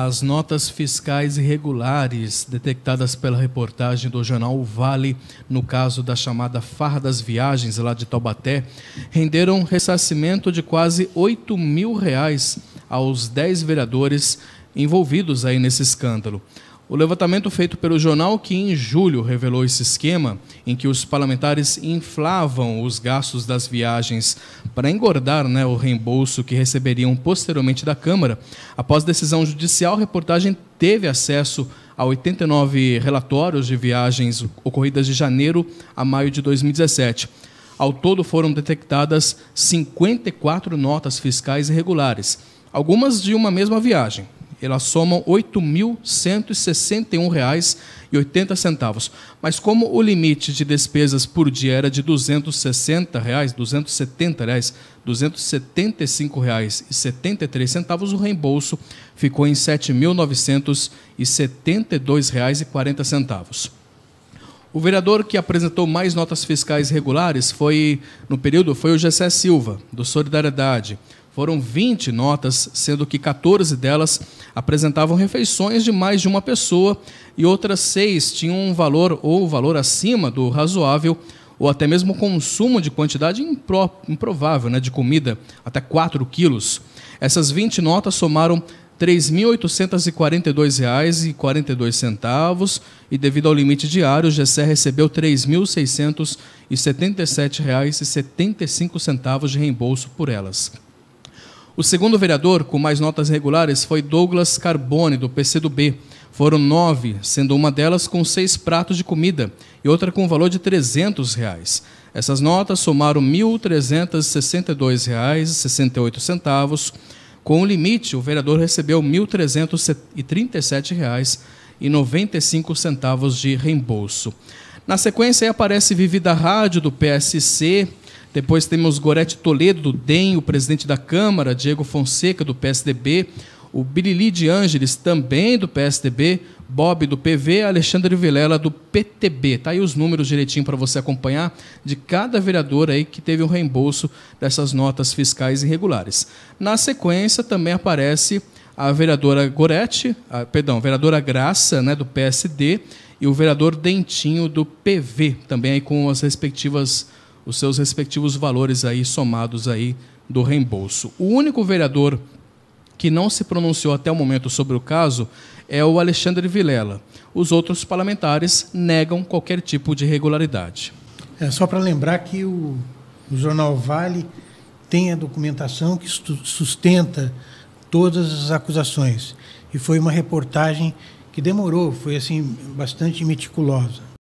as notas fiscais irregulares detectadas pela reportagem do jornal Vale, no caso da chamada Farra das Viagens, lá de Taubaté, renderam ressarcimento de quase 8 mil reais aos 10 vereadores envolvidos aí nesse escândalo. O levantamento feito pelo jornal que em julho revelou esse esquema em que os parlamentares inflavam os gastos das viagens para engordar né, o reembolso que receberiam posteriormente da Câmara. Após decisão judicial, a reportagem teve acesso a 89 relatórios de viagens ocorridas de janeiro a maio de 2017. Ao todo foram detectadas 54 notas fiscais irregulares, algumas de uma mesma viagem elas somam R$ 8.161,80. Mas como o limite de despesas por dia era de R$ 260, reais, 270, reais, R$ 275,73, o reembolso ficou em R$ 7.972,40. O vereador que apresentou mais notas fiscais regulares foi no período foi o Gessé Silva, do Solidariedade. Foram 20 notas, sendo que 14 delas apresentavam refeições de mais de uma pessoa e outras seis tinham um valor ou valor acima do razoável ou até mesmo consumo de quantidade impro improvável né, de comida, até 4 quilos. Essas 20 notas somaram R$ 3.842,42 e, devido ao limite diário, o Gessé recebeu R$ 3.677,75 de reembolso por elas. O segundo vereador, com mais notas regulares, foi Douglas Carbone, do PCdoB. Foram nove, sendo uma delas com seis pratos de comida e outra com valor de R$ 300. Reais. Essas notas somaram R$ 1.362,68. Com o limite, o vereador recebeu R$ 1.337,95 de reembolso. Na sequência, aparece Vivida Rádio, do PSC, depois temos Gorete Toledo, do DEM, o presidente da Câmara, Diego Fonseca, do PSDB, o Bilili de Ângeles, também do PSDB, Bob do PV, Alexandre Vilela do PTB. Tá aí os números direitinho para você acompanhar de cada vereador aí que teve o um reembolso dessas notas fiscais irregulares. Na sequência também aparece a vereadora Gorete, a, perdão, vereadora Graça, né, do PSD, e o vereador Dentinho do PV, também aí com as respectivas os seus respectivos valores aí somados aí do reembolso. O único vereador que não se pronunciou até o momento sobre o caso é o Alexandre Vilela. Os outros parlamentares negam qualquer tipo de irregularidade. É só para lembrar que o, o, jornal Vale tem a documentação que sustenta todas as acusações e foi uma reportagem que demorou, foi assim bastante meticulosa.